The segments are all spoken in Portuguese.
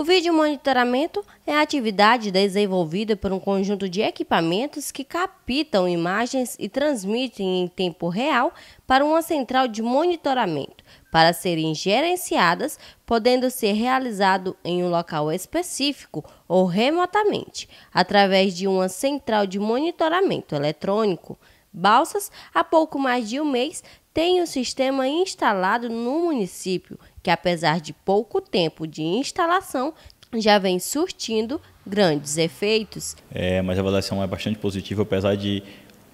O vídeo monitoramento é a atividade desenvolvida por um conjunto de equipamentos que captam imagens e transmitem em tempo real para uma central de monitoramento, para serem gerenciadas, podendo ser realizado em um local específico ou remotamente, através de uma central de monitoramento eletrônico. Balsas, há pouco mais de um mês, tem o um sistema instalado no município que apesar de pouco tempo de instalação, já vem surtindo grandes efeitos. É, mas a avaliação é bastante positiva, apesar de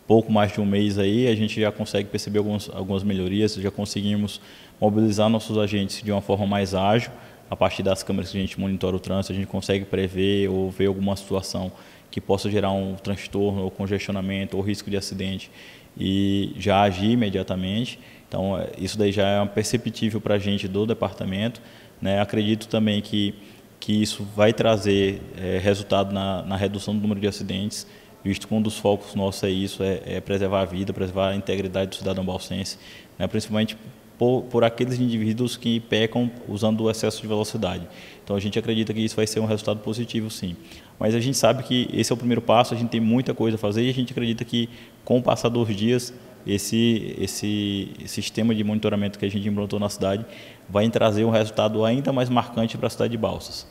pouco mais de um mês aí, a gente já consegue perceber alguns algumas melhorias, já conseguimos mobilizar nossos agentes de uma forma mais ágil. A partir das câmeras que a gente monitora o trânsito, a gente consegue prever ou ver alguma situação que possa gerar um transtorno ou congestionamento ou risco de acidente e já agir imediatamente. Então, é, isso daí já é perceptível para a gente do departamento. Né? Acredito também que, que isso vai trazer é, resultado na, na, redução do número de acidentes, visto que um dos focos nossos é isso, é, é preservar a vida, preservar a integridade do cidadão balsense, né? principalmente por, por, aqueles indivíduos que pecam usando o excesso de velocidade. Então a gente acredita que isso vai ser um resultado positivo, sim. Mas a gente sabe que esse é o primeiro passo, a gente tem muita coisa a fazer e a gente acredita que com o passar dos dias esse, esse sistema de monitoramento que a gente implantou na cidade vai trazer um resultado ainda mais marcante para a cidade de Balsas.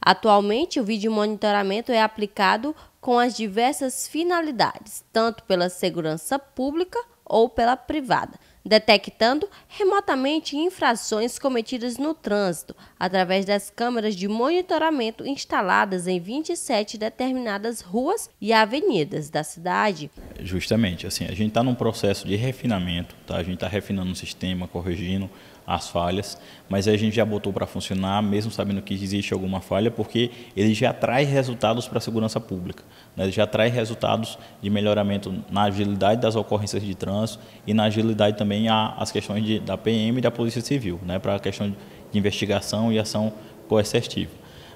Atualmente, o vídeo monitoramento é aplicado com as diversas finalidades, tanto pela segurança pública ou pela privada, detectando remotamente infrações cometidas no trânsito através das câmeras de monitoramento instaladas em 27 determinadas ruas e avenidas da cidade. Justamente, assim, a gente está num processo de refinamento, tá? a gente está refinando o sistema, corrigindo as falhas, mas a gente já botou para funcionar, mesmo sabendo que existe alguma falha, porque ele já traz resultados para a segurança pública, né? ele já traz resultados de melhoramento na agilidade das ocorrências de trânsito e na agilidade também também a, as questões de, da PM e da Polícia Civil, né, para a questão de investigação e ação coercitiva.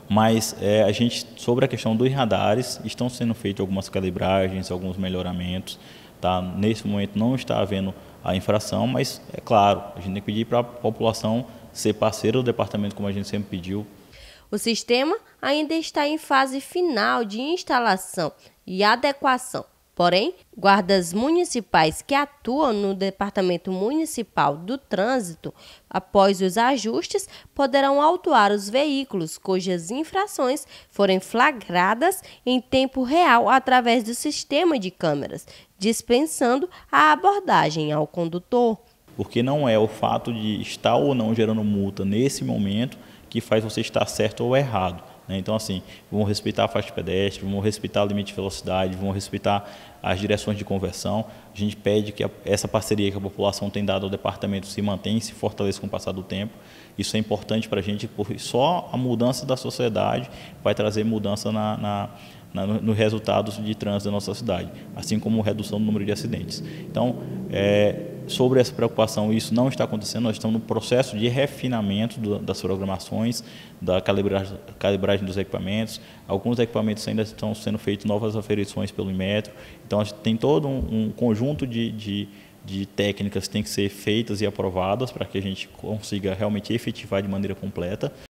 Mas é, a gente, sobre a questão dos radares, estão sendo feitas algumas calibragens, alguns melhoramentos. Tá? Nesse momento não está havendo a infração, mas é claro, a gente tem que pedir para a população ser parceira do departamento, como a gente sempre pediu. O sistema ainda está em fase final de instalação e adequação Porém, guardas municipais que atuam no Departamento Municipal do Trânsito, após os ajustes, poderão autuar os veículos cujas infrações forem flagradas em tempo real através do sistema de câmeras, dispensando a abordagem ao condutor. Porque não é o fato de estar ou não gerando multa nesse momento que faz você estar certo ou errado né? Então, assim, vão respeitar a faixa de pedestre, vão respeitar o limite de velocidade, vão respeitar as direções de conversão. A gente pede que a, essa parceria que a população tem dado ao departamento se mantenha e se fortaleça com o passar do tempo. Isso é importante para a gente, porque só a mudança da sociedade vai trazer mudança na, na nos resultados de trânsito da nossa cidade, assim como redução do número de acidentes. Então, é, sobre essa preocupação, isso não está acontecendo, nós estamos no processo de refinamento do, das programações, da calibragem, calibragem, dos equipamentos. Alguns equipamentos ainda estão sendo feitos novas aferições pelo metro Então, a gente tem todo um, um conjunto de, de, de técnicas que tem que ser feitas e aprovadas para que a gente consiga realmente efetivar de maneira completa.